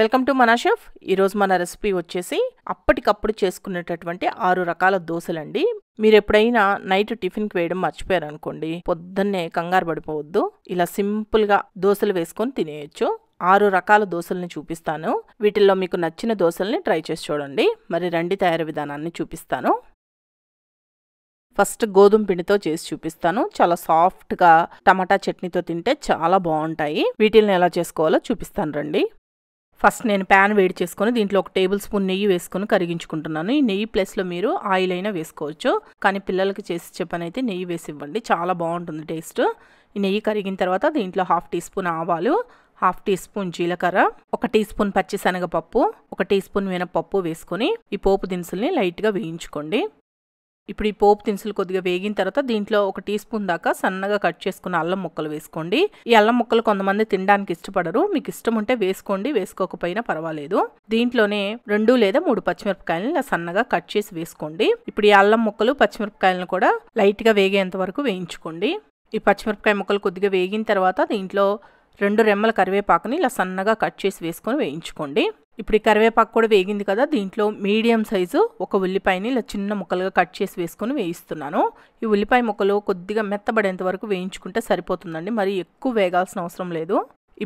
welcome to మన chef ఈరోజు మన రెసిపీ వచ్చేసి అప్పటికప్పుడు చేసుకునేటటువంటి ఆరు రకాల దోశలండి మీరు ఎప్పుడైనా నైట్ టిఫిన్కి వేయడం మర్చిపోయారు అనుకోండి పొద్దున్నే కంగారు పడిపోవద్దు ఇలా సింపుల్గా దోశలు వేసుకొని తినేయచ్చు ఆరు రకాల దోశల్ని చూపిస్తాను వీటిల్లో మీకు నచ్చిన దోశల్ని ట్రై చేసి చూడండి మరి రండి తయారీ విధానాన్ని చూపిస్తాను ఫస్ట్ గోధుమ పిండితో చేసి చూపిస్తాను చాలా సాఫ్ట్గా టమాటా చట్నీతో తింటే చాలా బాగుంటాయి వీటిల్ని ఎలా చేసుకోవాలో చూపిస్తాను రండి ఫస్ట్ నేను ప్యాన్ వేడి చేసుకొని దీంట్లో ఒక టేబుల్ స్పూన్ నెయ్యి వేసుకొని కరిగించుకుంటున్నాను ఈ నెయ్యి ప్లేస్లో మీరు ఆయిల్ అయినా వేసుకోవచ్చు కానీ పిల్లలకి చేసి అయితే నెయ్యి వేసి ఇవ్వండి చాలా బాగుంటుంది టేస్ట్ ఈ నెయ్యి కరిగిన తర్వాత దీంట్లో హాఫ్ టీ స్పూన్ ఆవాలు హాఫ్ టీ స్పూన్ జీలకర్ర ఒక టీ స్పూన్ పచ్చిశనగపప్పు ఒక టీ స్పూన్ మినపప్పు వేసుకొని ఈ పోపు దినుసుల్ని లైట్గా వేయించుకోండి ఇప్పుడు ఈ పోపు దినుసులు కొద్దిగా వేగిన తర్వాత దీంట్లో ఒక టీ స్పూన్ దాకా సన్నగా కట్ చేసుకున్న అల్లం ముక్కలు వేసుకోండి ఈ అల్లం ముక్కలు కొంతమంది తినడానికి ఇష్టపడరు మీకు ఇష్టం ఉంటే వేసుకోండి వేసుకోకపోయినా పర్వాలేదు దీంట్లోనే రెండు లేదా మూడు పచ్చిమిరపకాయలను ఇలా సన్నగా కట్ చేసి వేసుకోండి ఇప్పుడు ఈ అల్లం ముక్కలు పచ్చిమిరపకాయలను కూడా లైట్గా వేగేంత వరకు వేయించుకోండి ఈ పచ్చిమిరపకాయ ముక్కలు కొద్దిగా వేగిన తర్వాత దీంట్లో రెండు రెమ్మల కరివేపాకుని ఇలా సన్నగా కట్ చేసి వేసుకొని వేయించుకోండి ఇప్పుడు ఈ కరివేపాకు కూడా వేగింది కదా దీంట్లో మీడియం సైజు ఒక ఉల్లిపాయని ఇలా చిన్న ముక్కలుగా కట్ చేసి వేసుకొని వేయిస్తున్నాను ఈ ఉల్లిపాయ ముక్కలు కొద్దిగా మెత్తబడేంత వరకు వేయించుకుంటే సరిపోతుందండి మరి ఎక్కువ వేగాల్సిన అవసరం లేదు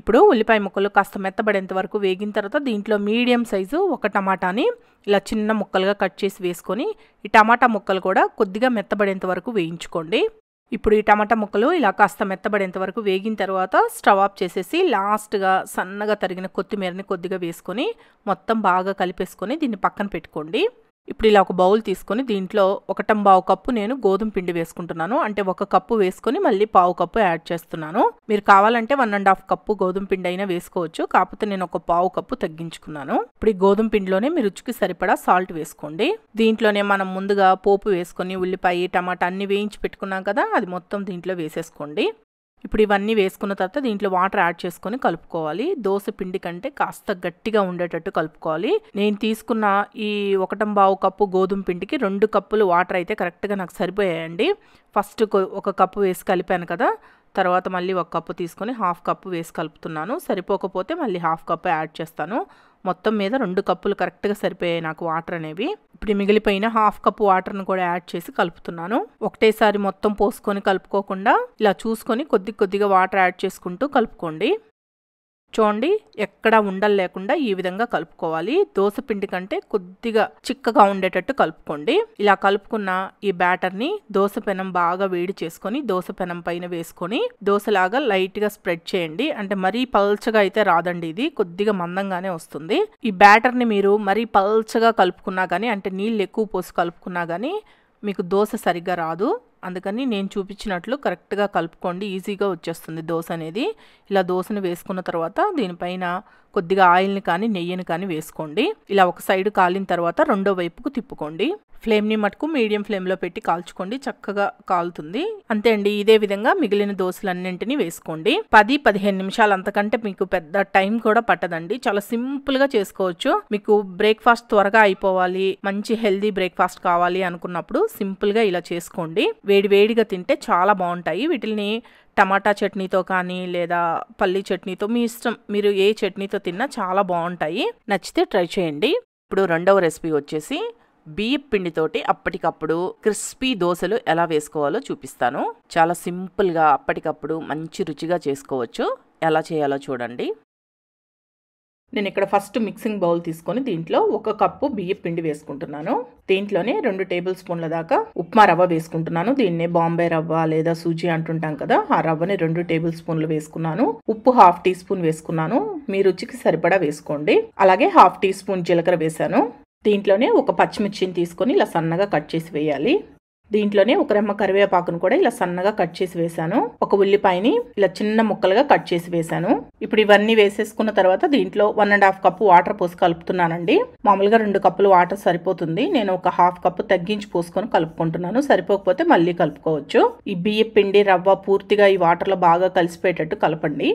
ఇప్పుడు ఉల్లిపాయ ముక్కలు కాస్త మెత్తబడేంత వరకు వేగిన తర్వాత దీంట్లో మీడియం సైజు ఒక టమాటాని ఇలా చిన్న ముక్కలుగా కట్ చేసి వేసుకొని ఈ టమాటా ముక్కలు కూడా కొద్దిగా మెత్తబడేంత వరకు వేయించుకోండి ఇప్పుడు ఈ టమాటా ముక్కలు ఇలా కాస్త మెత్తబడేంత వరకు వేగిన తర్వాత స్టవ్ ఆఫ్ చేసేసి లాస్ట్గా సన్నగా తరిగిన కొత్తిమీరని కొద్దిగా వేసుకొని మొత్తం బాగా కలిపేసుకొని దీన్ని పక్కన పెట్టుకోండి ఇప్పుడు ఇలా ఒక బౌల్ తీసుకొని దీంట్లో ఒకటం పావు కప్పు నేను గోధుమ పిండి వేసుకుంటున్నాను అంటే ఒక కప్పు వేసుకొని మళ్ళీ పావు కప్పు యాడ్ చేస్తున్నాను మీరు కావాలంటే వన్ అండ్ హాఫ్ కప్పు గోధుమ పిండి అయినా వేసుకోవచ్చు కాకపోతే నేను ఒక పావు కప్పు తగ్గించుకున్నాను ఇప్పుడు ఈ గోధుమ పిండిలోనే మీ రుచికి సరిపడా సాల్ట్ వేసుకోండి దీంట్లోనే మనం ముందుగా పోపు వేసుకొని ఉల్లిపాయ టమాటా అన్ని వేయించి పెట్టుకున్నాం కదా అది మొత్తం దీంట్లో వేసేసుకోండి ఇప్పుడు ఇవన్నీ వేసుకున్న తర్వాత దీంట్లో వాటర్ యాడ్ చేసుకొని కలుపుకోవాలి దోశ పిండి కంటే కాస్త గట్టిగా ఉండేటట్టు కలుపుకోవాలి నేను తీసుకున్న ఈ ఒకటం బావు కప్పు గోధుమ పిండికి రెండు కప్పులు వాటర్ అయితే కరెక్ట్గా నాకు సరిపోయాయండి ఫస్ట్ ఒక కప్పు వేసి కలిపాను కదా తర్వాత మళ్ళీ ఒక కప్పు తీసుకొని హాఫ్ కప్పు వేసి కలుపుతున్నాను సరిపోకపోతే మళ్ళీ హాఫ్ కప్పు యాడ్ చేస్తాను మొత్తం మీద రెండు కప్పులు కరెక్ట్గా సరిపోయాయి నాకు వాటర్ అనేవి ఇప్పుడు మిగిలిపోయిన హాఫ్ కప్ వాటర్ను కూడా యాడ్ చేసి కలుపుతున్నాను ఒకటేసారి మొత్తం పోసుకొని కలుపుకోకుండా ఇలా చూసుకొని కొద్ది కొద్దిగా వాటర్ యాడ్ చేసుకుంటూ కలుపుకోండి చూడండి ఎక్కడా ఉండలు లేకుండా ఈ విధంగా కలుపుకోవాలి దోశ పిండి కంటే కొద్దిగా చిక్కగా ఉండేటట్టు కలుపుకోండి ఇలా కలుపుకున్న ఈ బ్యాటర్ని దోశ పెనం బాగా వేడి చేసుకొని దోశ పెనం పైన వేసుకొని దోశలాగా లైట్గా స్ప్రెడ్ చేయండి అంటే మరీ పల్చగా అయితే రాదండి ఇది కొద్దిగా మందంగానే వస్తుంది ఈ బ్యాటర్ని మీరు మరీ పల్చగా కలుపుకున్నా కానీ అంటే నీళ్ళు ఎక్కువ పోసి కలుపుకున్నా కానీ మీకు దోశ సరిగ్గా రాదు అందుకని నేను చూపించినట్లు కరెక్ట్గా కలుపుకోండి ఈజీగా వచ్చేస్తుంది దోశ అనేది ఇలా దోశను వేసుకున్న తర్వాత దీనిపైన కొద్దిగా ఆయిల్ని కానీ నెయ్యిని కానీ వేసుకోండి ఇలా ఒక సైడ్ కాలిన తర్వాత రెండో వైపుకు తిప్పుకోండి ఫ్లేమ్ని మటుకు మీడియం ఫ్లేమ్లో పెట్టి కాల్చుకోండి చక్కగా కాలుతుంది అంతే అండి ఇదే విధంగా మిగిలిన దోశలన్నింటినీ వేసుకోండి పది పదిహేను నిమిషాలు అంతకంటే మీకు పెద్ద టైం కూడా పట్టదండి చాలా సింపుల్గా చేసుకోవచ్చు మీకు బ్రేక్ఫాస్ట్ త్వరగా అయిపోవాలి మంచి హెల్దీ బ్రేక్ఫాస్ట్ కావాలి అనుకున్నప్పుడు సింపుల్గా ఇలా చేసుకోండి వేడి వేడిగా తింటే చాలా బాగుంటాయి వీటిని టమాటా చట్నీతో కానీ లేదా పల్లి చట్నీతో మీ ఇష్టం మీరు ఏ చట్నీతో తిన్నా చాలా బాగుంటాయి నచ్చితే ట్రై చేయండి ఇప్పుడు రెండవ రెసిపీ వచ్చేసి బియ్యం పిండితోటి అప్పటికప్పుడు క్రిస్పీ దోశలు ఎలా వేసుకోవాలో చూపిస్తాను చాలా సింపుల్గా అప్పటికప్పుడు మంచి రుచిగా చేసుకోవచ్చు ఎలా చేయాలో చూడండి నేను ఇక్కడ ఫస్ట్ మిక్సింగ్ బౌల్ తీసుకొని దీంట్లో ఒక కప్పు బియ్య పిండి వేసుకుంటున్నాను దీంట్లోనే రెండు టేబుల్ స్పూన్ల దాకా ఉప్మా రవ్వ వేసుకుంటున్నాను దీన్నే బాంబే రవ్వ లేదా సూజీ అంటుంటాం కదా ఆ రవ్వని రెండు టేబుల్ స్పూన్లు వేసుకున్నాను ఉప్పు హాఫ్ టీ స్పూన్ వేసుకున్నాను మీ రుచికి సరిపడా వేసుకోండి అలాగే హాఫ్ టీ స్పూన్ జీలకర్ర వేశాను దీంట్లోనే ఒక పచ్చిమిర్చిని తీసుకొని ఇలా సన్నగా కట్ చేసి వేయాలి దీంట్లోనే ఒక రెమ్మ కరివేపాకును కూడా ఇలా సన్నగా కట్ చేసి వేశాను ఒక ఉల్లిపాయని ఇలా చిన్న ముక్కలుగా కట్ చేసి వేశాను ఇప్పుడు ఇవన్నీ వేసేసుకున్న తర్వాత దీంట్లో one and half cup water పోసి కలుపుతున్నానండి మామూలుగా రెండు కప్పులు వాటర్ సరిపోతుంది నేను ఒక హాఫ్ కప్పు తగ్గించి పోసుకొని కలుపుకుంటున్నాను సరిపోకపోతే మళ్ళీ కలుపుకోవచ్చు ఈ బియ్య పిండి రవ్వ పూర్తిగా ఈ వాటర్లో బాగా కలిసిపోయేటట్టు కలపండి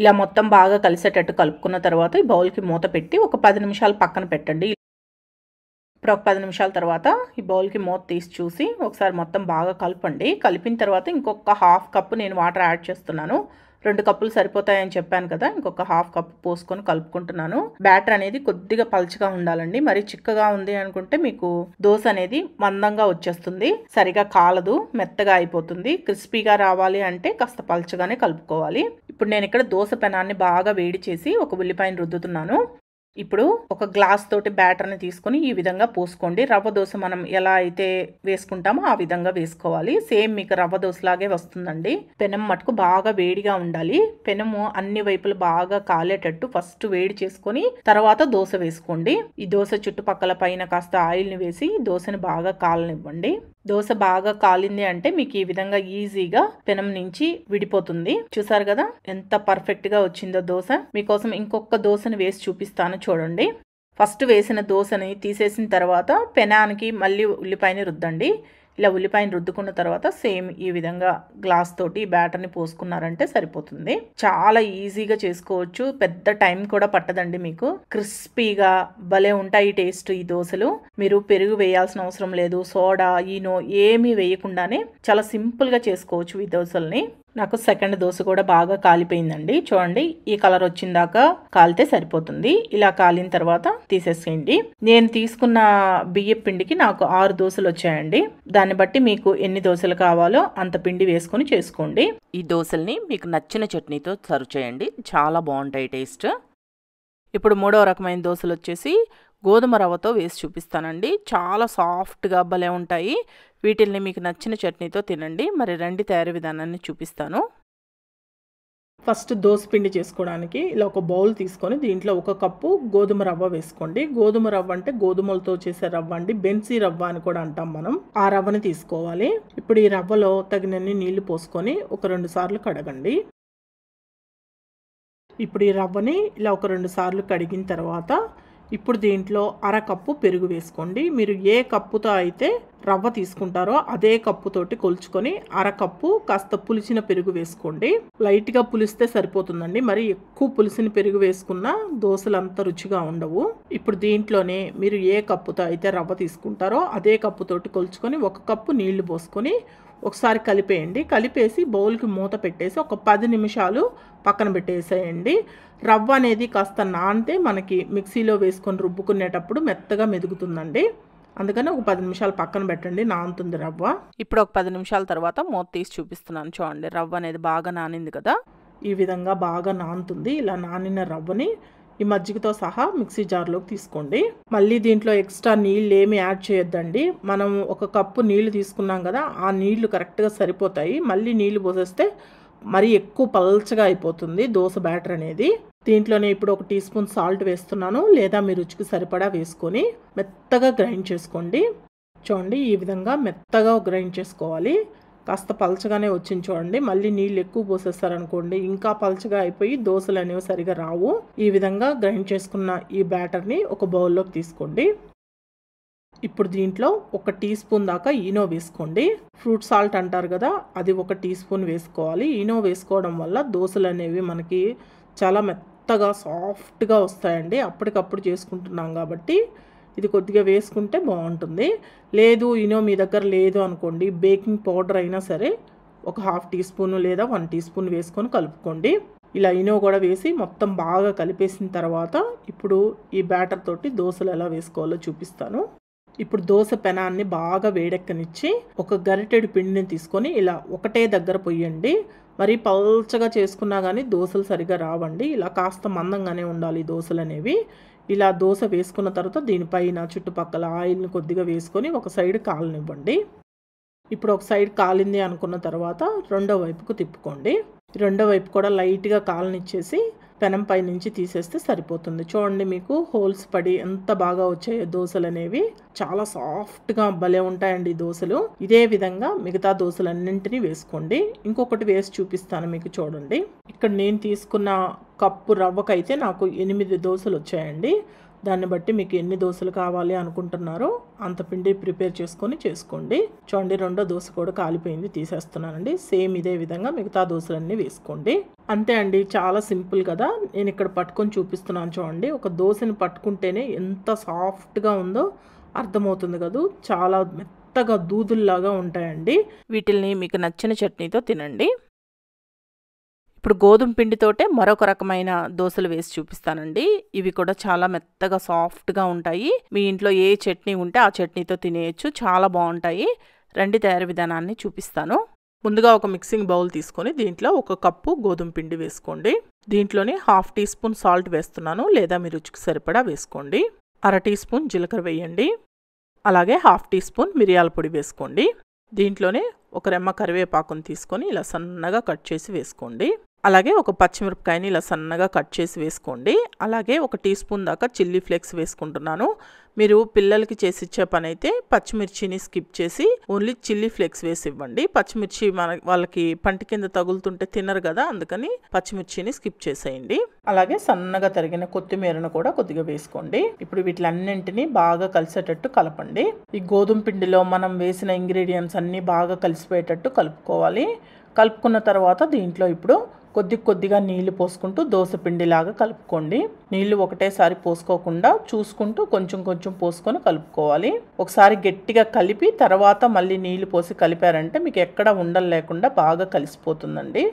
ఇలా మొత్తం బాగా కలిసేటట్టు కలుపుకున్న తర్వాత ఈ బౌల్కి మూత పెట్టి ఒక పది నిమిషాలు పక్కన పెట్టండి ఇప్పుడు ఒక పది నిమిషాల తర్వాత ఈ బౌల్కి మూత తీసి చూసి ఒకసారి మొత్తం బాగా కలపండి కలిపిన తర్వాత ఇంకొక హాఫ్ కప్పు నేను వాటర్ యాడ్ చేస్తున్నాను రెండు కప్పులు సరిపోతాయని చెప్పాను కదా ఇంకొక హాఫ్ కప్ పోసుకొని కలుపుకుంటున్నాను బ్యాటర్ అనేది కొద్దిగా పలుచగా ఉండాలండి మరి చిక్కగా ఉంది అనుకుంటే మీకు దోశ అనేది మందంగా వచ్చేస్తుంది సరిగా కాలదు మెత్తగా అయిపోతుంది క్రిస్పీగా రావాలి అంటే కాస్త పలుచగానే కలుపుకోవాలి ఇప్పుడు నేను ఇక్కడ దోశ పెనాన్ని బాగా వేడి చేసి ఒక ఉల్లిపాయను రుద్దుతున్నాను ఇప్పుడు ఒక గ్లాస్ తోటి బ్యాటర్ని తీసుకుని ఈ విధంగా పోసుకోండి రవ్వ దోశ మనం ఎలా అయితే వేసుకుంటామో ఆ విధంగా వేసుకోవాలి సేమ్ మీకు రవ్వ దోశలాగే వస్తుందండి పెనం మటుకు బాగా వేడిగా ఉండాలి పెనము అన్ని వైపులు బాగా కాలేటట్టు ఫస్ట్ వేడి చేసుకుని తర్వాత దోశ వేసుకోండి ఈ దోశ చుట్టుపక్కల పైన కాస్త ఆయిల్ని వేసి దోశని బాగా కాలనివ్వండి దోశ బాగా కాలింది అంటే మీకు ఈ విధంగా ఈజీగా పెనం నుంచి విడిపోతుంది చూసారు కదా ఎంత పర్ఫెక్ట్ గా వచ్చిందో దోశ మీకోసం ఇంకొక దోశను వేసి చూపిస్తాను చూడండి ఫస్ట్ వేసిన దోశని తీసేసిన తర్వాత పెనానికి మళ్ళీ ఉల్లిపాయని రుద్దండి ఇలా ఉల్లిపాయని రుద్దుకున్న తర్వాత సేమ్ ఈ విధంగా గ్లాస్ తోటి బ్యాటర్ని పోసుకున్నారంటే సరిపోతుంది చాలా ఈజీగా చేసుకోవచ్చు పెద్ద టైం కూడా పట్టదండి మీకు క్రిస్పీగా భలే ఉంటాయి టేస్ట్ ఈ దోశలు మీరు పెరుగు వేయాల్సిన అవసరం లేదు సోడా ఈనో ఏమీ వేయకుండానే చాలా సింపుల్గా చేసుకోవచ్చు ఈ దోశల్ని నాకు సెకండ్ దోశ కూడా బాగా కాలిపోయిందండి చూడండి ఈ కలర్ వచ్చిందాక కాలితే సరిపోతుంది ఇలా కాలిన తర్వాత తీసేసేయండి నేను తీసుకున్న బియ్య పిండికి నాకు ఆరు దోశలు వచ్చాయండి దాన్ని బట్టి మీకు ఎన్ని దోశలు కావాలో అంత పిండి వేసుకుని చేసుకోండి ఈ దోశల్ని మీకు నచ్చిన చట్నీతో సర్వ్ చేయండి చాలా బాగుంటాయి టేస్ట్ ఇప్పుడు మూడో రకమైన దోశలు వచ్చేసి గోధుమ రవ్వతో వేసి చూపిస్తానండి చాలా సాఫ్ట్గా భలే ఉంటాయి వీటిల్ని మీకు నచ్చిన చట్నీతో తినండి మరి రండి తయారీ విధానాన్ని చూపిస్తాను ఫస్ట్ దోశ పిండి చేసుకోవడానికి ఇలా ఒక బౌల్ తీసుకొని దీంట్లో ఒక కప్పు గోధుమ రవ్వ వేసుకోండి గోధుమ రవ్వ అంటే గోధుమలతో చేసే రవ్వ అండి బెన్సీ రవ్వ అని కూడా అంటాం మనం ఆ రవ్వని తీసుకోవాలి ఇప్పుడు ఈ రవ్వలో తగినన్ని నీళ్లు పోసుకొని ఒక రెండు సార్లు కడగండి ఇప్పుడు ఈ రవ్వని ఇలా ఒక రెండు సార్లు కడిగిన తర్వాత ఇప్పుడు దీంట్లో అర కప్పు పెరుగు వేసుకోండి మీరు ఏ కప్పుతో అయితే రవ్వ తీసుకుంటారో అదే కప్పుతోటి కొలుచుకొని అరకప్పు కాస్త పులిచిన పెరుగు వేసుకోండి లైట్గా పులిస్తే సరిపోతుందండి మరి ఎక్కువ పులిసిన పెరుగు వేసుకున్నా దోశలు అంత రుచిగా ఉండవు ఇప్పుడు దీంట్లోనే మీరు ఏ కప్పుతో అయితే రవ్వ తీసుకుంటారో అదే కప్పుతోటి కొలుచుకొని ఒక కప్పు నీళ్లు పోసుకొని ఒకసారి కలిపేయండి కలిపేసి బౌల్కి మూత పెట్టేసి ఒక పది నిమిషాలు పక్కన పెట్టేసేయండి రవ్వ అనేది కాస్త నానితే మనకి మిక్సీలో వేసుకొని రుబ్బుకునేటప్పుడు మెత్తగా మెదుగుతుందండి అందుకని ఒక పది నిమిషాలు పక్కన పెట్టండి నానుతుంది రవ్వ ఇప్పుడు ఒక పది నిమిషాల తర్వాత మూత తీసి చూపిస్తున్నాను చూడండి రవ్వ అనేది బాగా నానింది కదా ఈ విధంగా బాగా నానుతుంది ఇలా నానిన రవ్వని ఈ మజ్జిగతో సహా మిక్సీ జార్లోకి తీసుకోండి మళ్ళీ దీంట్లో ఎక్స్ట్రా నీళ్ళు ఏమి యాడ్ చేయొద్దండి మనం ఒక కప్పు నీళ్లు తీసుకున్నాం కదా ఆ నీళ్లు కరెక్ట్గా సరిపోతాయి మళ్ళీ నీళ్లు పోసేస్తే మరీ ఎక్కువ పల్చగా అయిపోతుంది దోశ బ్యాటర్ అనేది దీంట్లోనే ఇప్పుడు ఒక టీ స్పూన్ సాల్ట్ వేస్తున్నాను లేదా మీ రుచికి సరిపడా వేసుకొని మెత్తగా గ్రైండ్ చేసుకోండి చూడండి ఈ విధంగా మెత్తగా గ్రైండ్ చేసుకోవాలి కాస్త పలచగానే వచ్చింది చూడండి మళ్ళీ నీళ్ళు ఎక్కువ పోసేస్తారనుకోండి ఇంకా పలచగా అయిపోయి దోశలు అనేవి సరిగా రావు ఈ విధంగా గ్రైండ్ చేసుకున్న ఈ బ్యాటర్ని ఒక బౌల్లోకి తీసుకోండి ఇప్పుడు దీంట్లో ఒక టీ స్పూన్ దాకా ఈనో వేసుకోండి ఫ్రూట్ సాల్ట్ అంటారు కదా అది ఒక టీ స్పూన్ వేసుకోవాలి ఈనో వేసుకోవడం వల్ల దోశలు అనేవి మనకి చాలా మెత్తగా సాఫ్ట్గా వస్తాయండి అప్పటికప్పుడు చేసుకుంటున్నాం కాబట్టి ఇది కొద్దిగా వేసుకుంటే బాగుంటుంది లేదు ఇనో మీ దగ్గర లేదు అనుకోండి బేకింగ్ పౌడర్ అయినా సరే ఒక హాఫ్ టీ స్పూన్ లేదా వన్ టీ స్పూన్ వేసుకొని కలుపుకోండి ఇలా ఇనో కూడా వేసి మొత్తం బాగా కలిపేసిన తర్వాత ఇప్పుడు ఈ బ్యాటర్ తోటి దోశలు ఎలా వేసుకోవాలో చూపిస్తాను ఇప్పుడు దోశ పెనాన్ని బాగా వేడెక్కనిచ్చి ఒక గరిటెడు పిండిని తీసుకొని ఇలా ఒకటే దగ్గర పొయ్యండి మరి పల్చగా చేసుకున్నా కానీ దోశలు సరిగా రావండి ఇలా కాస్త మందంగానే ఉండాలి దోశలు అనేవి ఇలా దోశ వేసుకున్న తర్వాత దీనిపైన చుట్టుపక్కల ఆయిల్ని కొద్దిగా వేసుకొని ఒక సైడ్ కాలనివ్వండి ఇప్పుడు ఒక సైడ్ కాలింది అనుకున్న తర్వాత రెండో వైపుకు తిప్పుకోండి రెండో వైపు కూడా లైట్గా కాలనిచ్చేసి పెనం పై నుంచి తీసేస్తే సరిపోతుంది చూడండి మీకు హోల్స్ పడి ఎంత బాగా వచ్చాయో దోశలు అనేవి చాలా సాఫ్ట్గా భలే ఉంటాయండి దోశలు ఇదే విధంగా మిగతా దోశలన్నింటినీ వేసుకోండి ఇంకొకటి వేసి చూపిస్తాను మీకు చూడండి ఇక్కడ నేను తీసుకున్న కప్పు రవ్వకైతే నాకు ఎనిమిది దోశలు వచ్చాయండి దాన్ని బట్టి మీకు ఎన్ని దోశలు కావాలి అనుకుంటున్నారో అంత పిండి ప్రిపేర్ చేసుకొని చేసుకోండి చూడండి రెండో దోశ కూడా కాలిపోయింది తీసేస్తున్నానండి సేమ్ ఇదే విధంగా మిగతా దోశలన్నీ వేసుకోండి అంతే అండి చాలా సింపుల్ కదా నేను ఇక్కడ పట్టుకొని చూపిస్తున్నాను చూడండి ఒక దోశని పట్టుకుంటేనే ఎంత సాఫ్ట్గా ఉందో అర్థమవుతుంది కదా చాలా మెత్తగా దూదుల్లాగా ఉంటాయండి వీటిల్ని మీకు నచ్చిన చట్నీతో తినండి ఇప్పుడు గోధుమ పిండితోటే మరొక రకమైన దోశలు వేసి చూపిస్తానండి ఇవి కూడా చాలా మెత్తగా సాఫ్ట్గా ఉంటాయి మీ ఇంట్లో ఏ చట్నీ ఉంటే ఆ చట్నీతో తినేయచ్చు చాలా బాగుంటాయి రండి తయారీ విధానాన్ని చూపిస్తాను ముందుగా ఒక మిక్సింగ్ బౌల్ తీసుకొని దీంట్లో ఒక కప్పు గోధుమ పిండి వేసుకోండి దీంట్లోనే హాఫ్ టీ స్పూన్ సాల్ట్ వేస్తున్నాను లేదా మీ రుచికి సరిపడా వేసుకోండి అర టీ స్పూన్ జీలకర్ర వేయండి అలాగే హాఫ్ టీ స్పూన్ మిరియాల పొడి వేసుకోండి దీంట్లోనే ఒక రెమ్మ కరివేపాకును తీసుకొని ఇలా సన్నగా కట్ చేసి వేసుకోండి అలాగే ఒక పచ్చిమిరపకాయని ఇలా సన్నగా కట్ చేసి వేసుకోండి అలాగే ఒక టీ స్పూన్ దాకా చిల్లీ ఫ్లేక్స్ వేసుకుంటున్నాను మీరు పిల్లలకి చేసి ఇచ్చే పని అయితే పచ్చిమిర్చిని స్కిప్ చేసి ఓన్లీ చిల్లీ ఫ్లేక్స్ వేసి ఇవ్వండి పచ్చిమిర్చి మన వాళ్ళకి పంట కింద తగులుతుంటే తినరు కదా అందుకని పచ్చిమిర్చిని స్కిప్ చేసేయండి అలాగే సన్నగా తరిగిన కొత్తిమీరను కూడా కొద్దిగా వేసుకోండి ఇప్పుడు వీటిలన్నింటినీ బాగా కలిసేటట్టు కలపండి ఈ గోధుమ పిండిలో మనం వేసిన ఇంగ్రీడియంట్స్ అన్నీ బాగా కలిసిపోయేటట్టు కలుపుకోవాలి కలుపుకున్న తర్వాత దీంట్లో ఇప్పుడు కొద్ది కొద్దిగా నీళ్లు పోసుకుంటూ దోశ పిండిలాగా కలుపుకోండి నీళ్లు ఒకటేసారి పోసుకోకుండా చూసుకుంటూ కొంచెం కొంచెం పోసుకొని కలుపుకోవాలి ఒకసారి గట్టిగా కలిపి తర్వాత మళ్ళీ నీళ్లు పోసి కలిపారంటే మీకు ఎక్కడ ఉండలు లేకుండా బాగా కలిసిపోతుందండి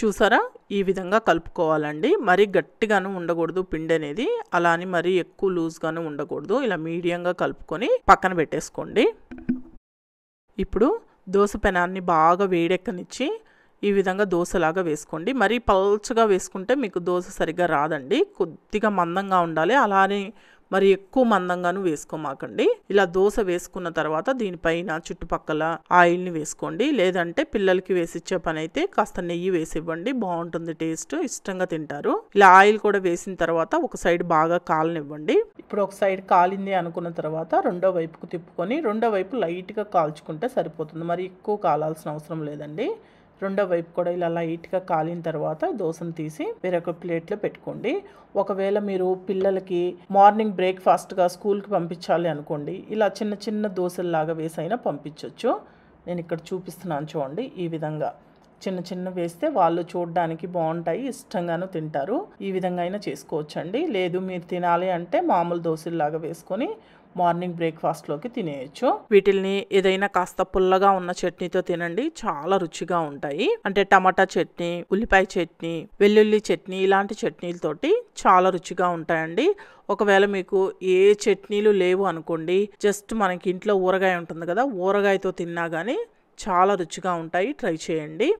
చూసారా ఈ విధంగా కలుపుకోవాలండి మరీ గట్టిగాను ఉండకూడదు పిండి అనేది అలా అని మరీ ఎక్కువ లూజ్గాను ఉండకూడదు ఇలా మీడియంగా కలుపుకొని పక్కన పెట్టేసుకోండి ఇప్పుడు దోశ పెనాన్ని బాగా వేడెక్కనిచ్చి ఈ విధంగా దోశలాగా వేసుకోండి మరీ పల్చగా వేసుకుంటే మీకు దోశ సరిగ్గా రాదండి కొద్దిగా మందంగా ఉండాలి అలానే మరి ఎక్కువ మందంగాను వేసుకోమాకండి ఇలా దోశ వేసుకున్న తర్వాత దీనిపైన చుట్టుపక్కల ఆయిల్ని వేసుకోండి లేదంటే పిల్లలకి వేసిచ్చే పని అయితే కాస్త నెయ్యి వేసివ్వండి బాగుంటుంది టేస్ట్ ఇష్టంగా తింటారు ఇలా ఆయిల్ కూడా వేసిన తర్వాత ఒక సైడ్ బాగా కాలనివ్వండి ఇప్పుడు ఒక సైడ్ కాలింది అనుకున్న తర్వాత రెండో వైపుకు తిప్పుకొని రెండో వైపు లైట్గా కాల్చుకుంటే సరిపోతుంది మరి ఎక్కువ కాలాల్సిన అవసరం లేదండి రెండో వైపు కూడా ఇలా లైట్గా కాలిన తర్వాత దోశను తీసి వేరొక ప్లేట్లో పెట్టుకోండి ఒకవేళ మీరు పిల్లలకి మార్నింగ్ బ్రేక్ఫాస్ట్గా స్కూల్కి పంపించాలి అనుకోండి ఇలా చిన్న చిన్న దోశల్లాగా వేసైనా పంపించవచ్చు నేను ఇక్కడ చూపిస్తున్నాను చూడండి ఈ విధంగా చిన్న చిన్న వేస్తే వాళ్ళు చూడడానికి బాగుంటాయి ఇష్టంగాను తింటారు ఈ విధంగా అయినా చేసుకోవచ్చండి లేదు మీరు తినాలి అంటే మామూలు దోశల్లాగా వేసుకొని మార్నింగ్ బ్రేక్ఫాస్ట్లోకి తినేయచ్చు వీటిల్ని ఏదైనా కాస్త పుల్లగా ఉన్న చట్నీతో తినండి చాలా రుచిగా ఉంటాయి అంటే టమాటా చట్నీ ఉల్లిపాయ చట్నీ వెల్లుల్లి చట్నీ ఇలాంటి చట్నీలతోటి చాలా రుచిగా ఉంటాయండి ఒకవేళ మీకు ఏ చట్నీలు లేవు అనుకోండి జస్ట్ మనకి ఇంట్లో ఊరగాయ ఉంటుంది కదా ఊరగాయతో తిన్నా కానీ చాలా రుచిగా ఉంటాయి ట్రై చేయండి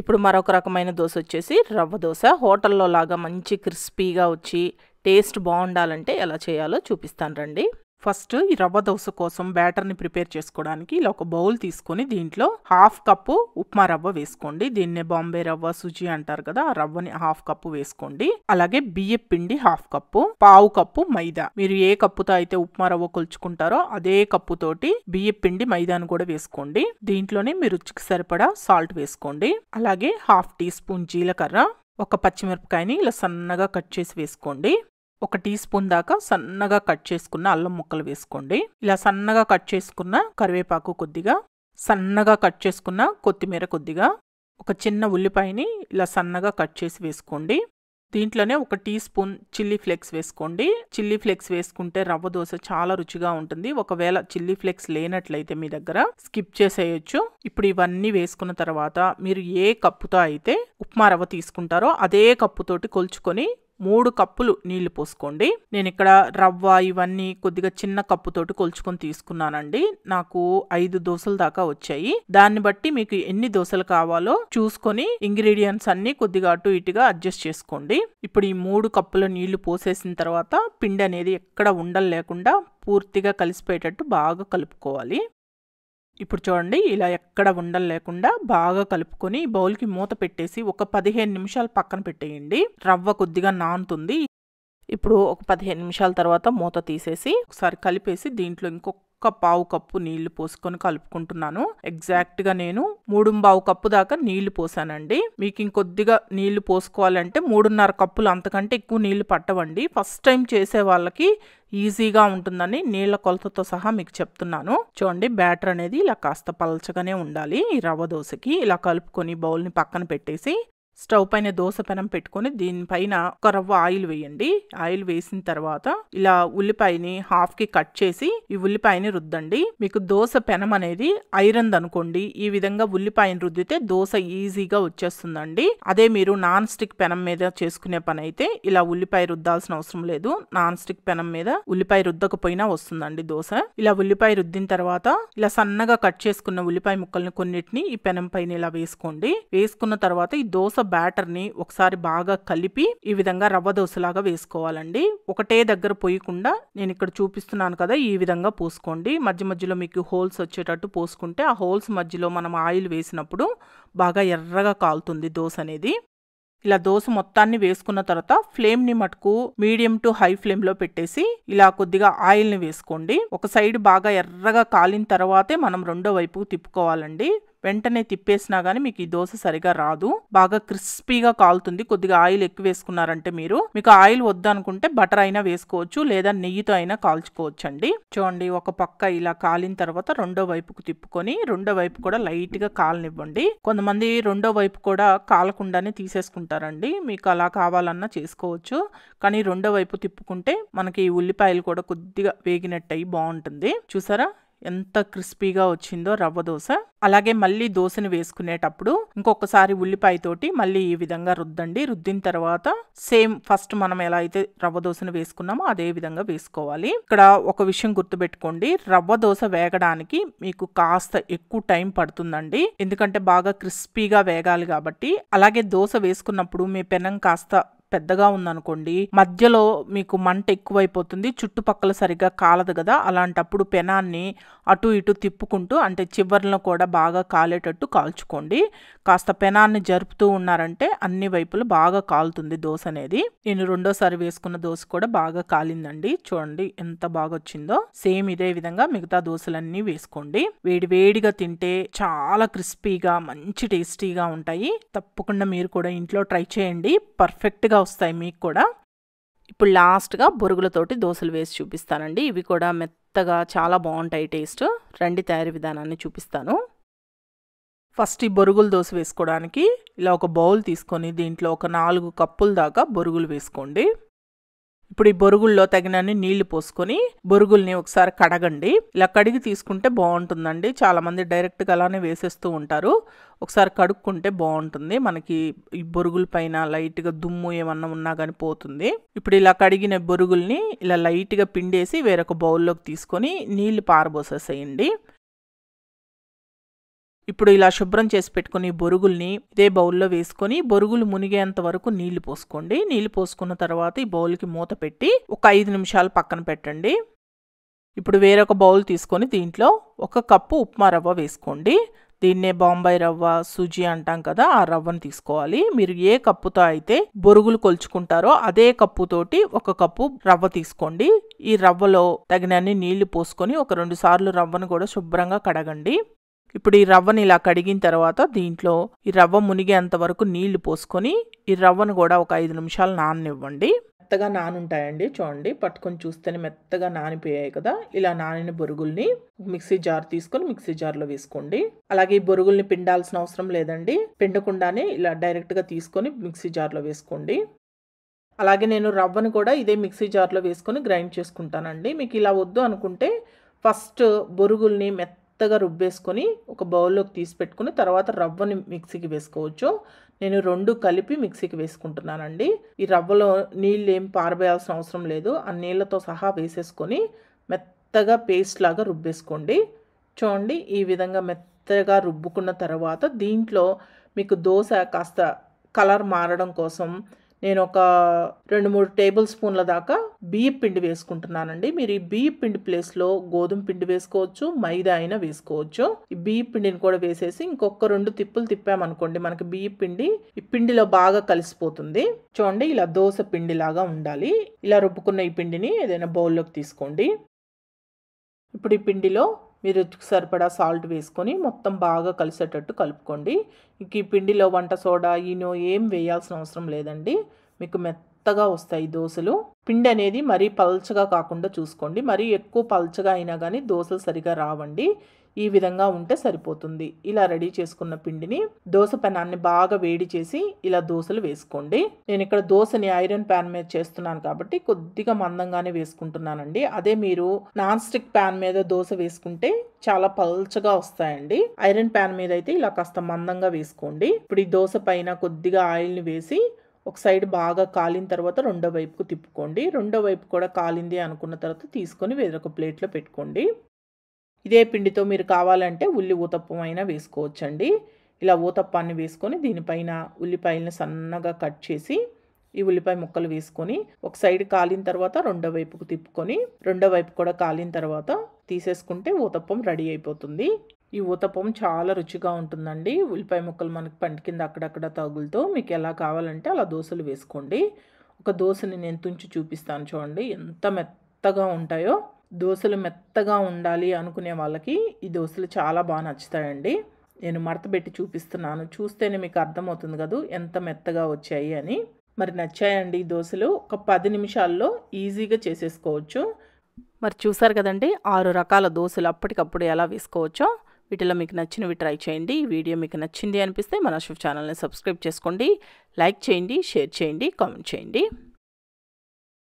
ఇప్పుడు మరొక రకమైన దోశ వచ్చేసి రవ్వ దోశ హోటల్లో లాగా మంచి క్రిస్పీగా వచ్చి టేస్ట్ బాగుండాలంటే ఎలా చేయాలో చూపిస్తాను రండి ఫస్ట్ ఈ రవ్వ దోశ కోసం బ్యాటర్ని ప్రిపేర్ చేసుకోవడానికి ఇలా ఒక బౌల్ తీసుకొని దీంట్లో హాఫ్ కప్పు ఉప్మా రవ్వ వేసుకోండి దీన్నే బాంబే రవ్వ సుజీ అంటారు కదా ఆ రవ్వని హాఫ్ కప్పు వేసుకోండి అలాగే బియ్య పిండి హాఫ్ కప్పు పావు కప్పు మైదా మీరు ఏ కప్పుతో అయితే ఉప్మా రవ్వ కొలుచుకుంటారో అదే కప్పుతోటి బియ్య పిండి మైదాను కూడా వేసుకోండి దీంట్లోనే మీ రుచికి సరిపడా సాల్ట్ వేసుకోండి అలాగే హాఫ్ టీ స్పూన్ జీలకర్ర ఒక పచ్చిమిరపకాయని ఇలా సన్నగా కట్ చేసి వేసుకోండి ఒక టీ స్పూన్ దాకా సన్నగా కట్ చేసుకున్న అల్లం ముక్కలు వేసుకోండి ఇలా సన్నగా కట్ చేసుకున్న కరివేపాకు కొద్దిగా సన్నగా కట్ చేసుకున్న కొత్తిమీర కొద్దిగా ఒక చిన్న ఉల్లిపాయని ఇలా సన్నగా కట్ చేసి వేసుకోండి దీంట్లోనే ఒక టీ స్పూన్ చిల్లీ ఫ్లేక్స్ వేసుకోండి చిల్లీ ఫ్లేక్స్ వేసుకుంటే రవ్వ దోశ చాలా రుచిగా ఉంటుంది ఒకవేళ చిల్లీ ఫ్లేక్స్ లేనట్లయితే మీ దగ్గర స్కిప్ చేసేయచ్చు ఇప్పుడు ఇవన్నీ వేసుకున్న తర్వాత మీరు ఏ కప్పుతో అయితే ఉప్మా రవ్వ తీసుకుంటారో అదే కప్పుతోటి కొల్చుకొని మూడు కప్పులు నీళ్లు పోసుకోండి నేను ఇక్కడ రవ్వ ఇవన్నీ కొద్దిగా చిన్న కప్పుతోటి కొలుచుకొని తీసుకున్నానండి నాకు ఐదు దోశలు దాకా వచ్చాయి దాన్ని బట్టి మీకు ఎన్ని దోశలు కావాలో చూసుకొని ఇంగ్రీడియంట్స్ అన్ని కొద్దిగా అటు ఇటుగా అడ్జస్ట్ చేసుకోండి ఇప్పుడు ఈ మూడు కప్పుల నీళ్లు పోసేసిన తర్వాత పిండి అనేది ఎక్కడ ఉండలేకుండా లేకుండా పూర్తిగా కలిసిపోయేటట్టు బాగా కలుపుకోవాలి ఇప్పుడు చూడండి ఇలా ఎక్కడ ఉండలు లేకుండా బాగా కలుపుకొని బౌల్కి మూత పెట్టేసి ఒక పదిహేను నిమిషాలు పక్కన పెట్టేయండి రవ్వ కొద్దిగా నానుతుంది ఇప్పుడు ఒక పదిహేను నిమిషాల తర్వాత మూత తీసేసి ఒకసారి కలిపేసి దీంట్లో ఇంకొక ఒక్క పావు కప్పు నీళ్లు పోసుకొని కలుపుకుంటున్నాను ఎగ్జాక్ట్గా నేను మూడు పావు కప్పు దాకా నీళ్లు పోసానండి మీకు ఇంకొద్దిగా నీళ్లు పోసుకోవాలంటే మూడున్నర కప్పులు అంతకంటే ఎక్కువ నీళ్లు పట్టవండి ఫస్ట్ టైం చేసే వాళ్ళకి ఈజీగా ఉంటుందని నీళ్ల కొలతతో సహా మీకు చెప్తున్నాను చూడండి బ్యాటర్ అనేది ఇలా కాస్త పలచగానే ఉండాలి ఈ రవ్వ దోశకి ఇలా కలుపుకొని బౌల్ని పక్కన పెట్టేసి స్టవ్ పైన దోశ పెనం పెట్టుకొని దీనిపైన ఒక రవ్వ ఆయిల్ వేయండి ఆయిల్ వేసిన తర్వాత ఇలా ఉల్లిపాయని హాఫ్ కి కట్ చేసి ఈ ఉల్లిపాయని రుద్దండి మీకు దోశ పెనం అనేది ఐరన్ అనుకోండి ఈ విధంగా ఉల్లిపాయని రుద్దితే దోశ ఈజీగా వచ్చేస్తుందండి అదే మీరు నాన్ స్టిక్ పెనం మీద చేసుకునే పని అయితే ఇలా ఉల్లిపాయ రుద్దాల్సిన అవసరం లేదు నాన్ స్టిక్ పెనం మీద ఉల్లిపాయ రుద్దకపోయినా వస్తుందండి దోశ ఇలా ఉల్లిపాయ రుద్దిన తర్వాత ఇలా సన్నగా కట్ చేసుకున్న ఉల్లిపాయ ముక్కల్ని కొన్నిటిని ఈ పెనం పైన ఇలా వేసుకోండి వేసుకున్న తర్వాత ఈ దోశ బ్యాటర్ని ఒకసారి బాగా కలిపి ఈ విధంగా రవ్వ దోశలాగా వేసుకోవాలండి ఒకటే దగ్గర పోయకుండా నేను ఇక్కడ చూపిస్తున్నాను కదా ఈ విధంగా పోసుకోండి మధ్య మధ్యలో మీకు హోల్స్ వచ్చేటట్టు పోసుకుంటే ఆ హోల్స్ మధ్యలో మనం ఆయిల్ వేసినప్పుడు బాగా ఎర్రగా కాలుతుంది దోశ అనేది ఇలా దోశ మొత్తాన్ని వేసుకున్న తర్వాత ఫ్లేమ్ని మటుకు మీడియం టు హై ఫ్లేమ్లో పెట్టేసి ఇలా కొద్దిగా ఆయిల్ని వేసుకోండి ఒక సైడ్ బాగా ఎర్రగా కాలిన తర్వాతే మనం రెండో వైపు తిప్పుకోవాలండి వెంటనే తిప్పేసినా కానీ మీకు ఈ దోశ సరిగా రాదు బాగా క్రిస్పీగా కాలుతుంది కొద్దిగా ఆయిల్ ఎక్కువ వేసుకున్నారంటే మీరు మీకు ఆయిల్ వద్దనుకుంటే బటర్ అయినా వేసుకోవచ్చు లేదా నెయ్యితో అయినా కాల్చుకోవచ్చు అండి చూడండి ఒక పక్క ఇలా కాలిన తర్వాత రెండో వైపుకు తిప్పుకొని రెండో వైపు కూడా లైట్గా కాలనివ్వండి కొంతమంది రెండో వైపు కూడా కాలకుండానే తీసేసుకుంటారండి మీకు అలా కావాలన్నా చేసుకోవచ్చు కానీ రెండో వైపు తిప్పుకుంటే మనకి ఉల్లిపాయలు కూడా కొద్దిగా వేగినట్టు అయి బాగుంటుంది చూసారా ఎంత క్రిస్పీగా వచ్చిందో రవ్వ దోశ అలాగే మళ్ళీ దోశని వేసుకునేటప్పుడు ఇంకొకసారి ఉల్లిపాయతోటి మళ్ళీ ఈ విధంగా రుద్దండి రుద్దిన తర్వాత సేమ్ ఫస్ట్ మనం ఎలా అయితే రవ్వ దోశను వేసుకున్నామో అదే విధంగా వేసుకోవాలి ఇక్కడ ఒక విషయం గుర్తుపెట్టుకోండి రవ్వ దోశ వేగడానికి మీకు కాస్త ఎక్కువ టైం పడుతుందండి ఎందుకంటే బాగా క్రిస్పీగా వేగాలి కాబట్టి అలాగే దోశ వేసుకున్నప్పుడు మీ పెనం కాస్త పెద్దగా ఉందనుకోండి మధ్యలో మీకు మంట ఎక్కువైపోతుంది చుట్టుపక్కల సరిగ్గా కాలదు కదా అలాంటప్పుడు పెనాన్ని అటు ఇటు తిప్పుకుంటూ అంటే చివర్లను కూడా బాగా కాలేటట్టు కాల్చుకోండి కాస్త పెనాన్ని జరుపుతూ ఉన్నారంటే అన్ని వైపులు బాగా కాలుతుంది దోశ అనేది నేను రెండోసారి వేసుకున్న దోశ కూడా బాగా కాలిందండి చూడండి ఎంత బాగా వచ్చిందో సేమ్ ఇదే విధంగా మిగతా దోశలన్నీ వేసుకోండి వేడి వేడిగా తింటే చాలా క్రిస్పీగా మంచి టేస్టీగా ఉంటాయి తప్పకుండా మీరు కూడా ఇంట్లో ట్రై చేయండి పర్ఫెక్ట్గా వస్తాయి మీకు కూడా ఇప్పుడు లాస్ట్గా బొరుగులతోటి దోశలు వేసి చూపిస్తానండి ఇవి కూడా మెత్తగా చాలా బాగుంటాయి టేస్ట్ రండి తయారీ విధానాన్ని చూపిస్తాను ఫస్ట్ ఈ బొరుగులు దోశ వేసుకోవడానికి ఇలా ఒక బౌల్ తీసుకొని దీంట్లో ఒక నాలుగు కప్పుల దాకా బొరుగులు వేసుకోండి ఇప్పుడు ఈ బొరుగుల్లో తగినన్ని నీళ్లు పోసుకొని బొరుగుల్ని ఒకసారి కడగండి ఇలా కడిగి తీసుకుంటే బాగుంటుందండి చాలామంది డైరెక్ట్గా అలానే వేసేస్తూ ఉంటారు ఒకసారి కడుక్కుంటే బాగుంటుంది మనకి ఈ బొరుగుల పైన లైట్గా దుమ్ము ఏమన్నా ఉన్నా కానీ పోతుంది ఇప్పుడు ఇలా కడిగిన బొరుగుల్ని ఇలా లైట్గా పిండేసి వేరొక బౌల్లోకి తీసుకొని నీళ్లు పారబోసేసేయండి ఇప్పుడు ఇలా శుభ్రం చేసి పెట్టుకుని బొరుగుల్ని ఇదే బౌల్లో వేసుకొని బొరుగులు మునిగేంత వరకు నీళ్లు పోసుకోండి నీళ్లు పోసుకున్న తర్వాత ఈ బౌల్కి మూత పెట్టి ఒక ఐదు నిమిషాలు పక్కన పెట్టండి ఇప్పుడు వేరొక బౌల్ తీసుకొని దీంట్లో ఒక కప్పు ఉప్మా రవ్వ వేసుకోండి దీన్నే బాంబాయి రవ్వ సూజీ అంటాం కదా ఆ రవ్వను తీసుకోవాలి మీరు ఏ కప్పుతో అయితే బొరుగులు కొలుచుకుంటారో అదే కప్పుతోటి ఒక కప్పు రవ్వ తీసుకోండి ఈ రవ్వలో తగినన్ని నీళ్లు పోసుకొని ఒక రెండు సార్లు రవ్వను కూడా శుభ్రంగా కడగండి ఇప్పుడు ఈ రవ్వని ఇలా కడిగిన తర్వాత దీంట్లో ఈ రవ్వ మునిగేంత వరకు నీళ్లు పోసుకొని ఈ రవ్వను కూడా ఒక ఐదు నిమిషాలు నాననివ్వండి మెత్తగా నానుంటాయండి చూడండి పట్టుకొని చూస్తేనే మెత్తగా నానిపోయాయి కదా ఇలా నానిన బొరుగుల్ని మిక్సీ జార్ తీసుకొని మిక్సీ జార్లో వేసుకోండి అలాగే ఈ బొరుగుల్ని పిండాల్సిన అవసరం లేదండి పిండకుండానే ఇలా డైరెక్ట్గా తీసుకొని మిక్సీ జార్లో వేసుకోండి అలాగే నేను రవ్వను కూడా ఇదే మిక్సీ జార్లో వేసుకొని గ్రైండ్ చేసుకుంటానండి మీకు ఇలా వద్దు అనుకుంటే ఫస్ట్ బొరుగుల్ని మెత్త మెత్తగా రుబ్బేసుకొని ఒక బౌల్లోకి తీసి పెట్టుకుని తర్వాత రవ్వని మిక్సీకి వేసుకోవచ్చు నేను రెండు కలిపి మిక్సీకి వేసుకుంటున్నానండి ఈ రవ్వలో నీళ్ళు ఏం పారబేయాల్సిన అవసరం లేదు ఆ నీళ్ళతో సహా వేసేసుకొని మెత్తగా పేస్ట్ లాగా రుబ్బేసుకోండి చూడండి ఈ విధంగా మెత్తగా రుబ్బుకున్న తర్వాత దీంట్లో మీకు దోశ కాస్త కలర్ మారడం కోసం నేను ఒక రెండు మూడు టేబుల్ స్పూన్ల దాకా బియ్యం పిండి వేసుకుంటున్నానండి మీరు ఈ బియ్యం పిండి ప్లేస్లో గోధుమ పిండి వేసుకోవచ్చు మైదా అయినా వేసుకోవచ్చు ఈ బియ్యం పిండిని కూడా వేసేసి ఇంకొక రెండు తిప్పులు తిప్పామనుకోండి మనకి బియ్యం పిండి ఈ పిండిలో బాగా కలిసిపోతుంది చూడండి ఇలా దోశ పిండి లాగా ఉండాలి ఇలా రుబ్బుకున్న ఈ పిండిని ఏదైనా బౌల్లోకి తీసుకోండి ఇప్పుడు ఈ పిండిలో మీరు రుచికి సరిపడా సాల్ట్ వేసుకొని మొత్తం బాగా కలిసేటట్టు కలుపుకోండి ఈ పిండిలో వంట సోడా ఈనో ఏం వేయాల్సిన అవసరం లేదండి మీకు మెత్తగా వస్తాయి దోశలు పిండి అనేది మరీ పల్చగా కాకుండా చూసుకోండి మరీ ఎక్కువ పల్చగా అయినా కానీ దోశలు సరిగా రావండి ఈ విధంగా ఉంటే సరిపోతుంది ఇలా రెడీ చేసుకున్న పిండిని దోశ పెనాన్ని బాగా వేడి చేసి ఇలా దోశలు వేసుకోండి నేను ఇక్కడ దోశని ఐరన్ ప్యాన్ మీద చేస్తున్నాను కాబట్టి కొద్దిగా మందంగానే వేసుకుంటున్నానండి అదే మీరు నాన్ స్టిక్ ప్యాన్ మీద దోశ వేసుకుంటే చాలా పల్చగా వస్తాయండి ఐరన్ ప్యాన్ మీద అయితే ఇలా కాస్త మందంగా వేసుకోండి ఇప్పుడు ఈ దోశ పైన కొద్దిగా ఆయిల్ని వేసి ఒక సైడ్ బాగా కాలిన తర్వాత రెండో వైపుకు తిప్పుకోండి రెండో వైపు కూడా కాలింది అనుకున్న తర్వాత తీసుకొని వేరొక ప్లేట్లో పెట్టుకోండి ఇదే పిండితో మీరు కావాలంటే ఉల్లి ఊతప్పం అయినా వేసుకోవచ్చండి ఇలా ఊతప్పాన్ని వేసుకొని దీనిపైన ఉల్లిపాయలను సన్నగా కట్ చేసి ఈ ఉల్లిపాయ ముక్కలు వేసుకొని ఒక సైడ్ కాలిన తర్వాత రెండో వైపుకు తిప్పుకొని రెండో వైపు కూడా కాలిన తర్వాత తీసేసుకుంటే ఊతప్పం రెడీ అయిపోతుంది ఈ ఊతప్పం చాలా రుచిగా ఉంటుందండి ఉల్లిపాయ ముక్కలు మనకి పంట కింద అక్కడక్కడ తగులుతూ మీకు ఎలా కావాలంటే అలా దోశలు వేసుకోండి ఒక దోశని నేను తుంచి చూపిస్తాను చూడండి ఎంత మెత్తగా ఉంటాయో దోశలు మెత్తగా ఉండాలి అనుకునే వాళ్ళకి ఈ దోశలు చాలా బాగా నచ్చుతాయండి నేను మడత పెట్టి చూపిస్తున్నాను చూస్తేనే మీకు అర్థమవుతుంది కదా ఎంత మెత్తగా వచ్చాయి అని మరి నచ్చాయండి ఈ దోశలు ఒక పది నిమిషాల్లో ఈజీగా చేసేసుకోవచ్చు మరి చూసారు కదండి ఆరు రకాల దోశలు అప్పటికప్పుడు ఎలా వేసుకోవచ్చో వీటిలో మీకు నచ్చినవి ట్రై చేయండి ఈ వీడియో మీకు నచ్చింది అనిపిస్తే మన షిఫ్ ఛానల్ని సబ్స్క్రైబ్ చేసుకోండి లైక్ చేయండి షేర్ చేయండి కామెంట్ చేయండి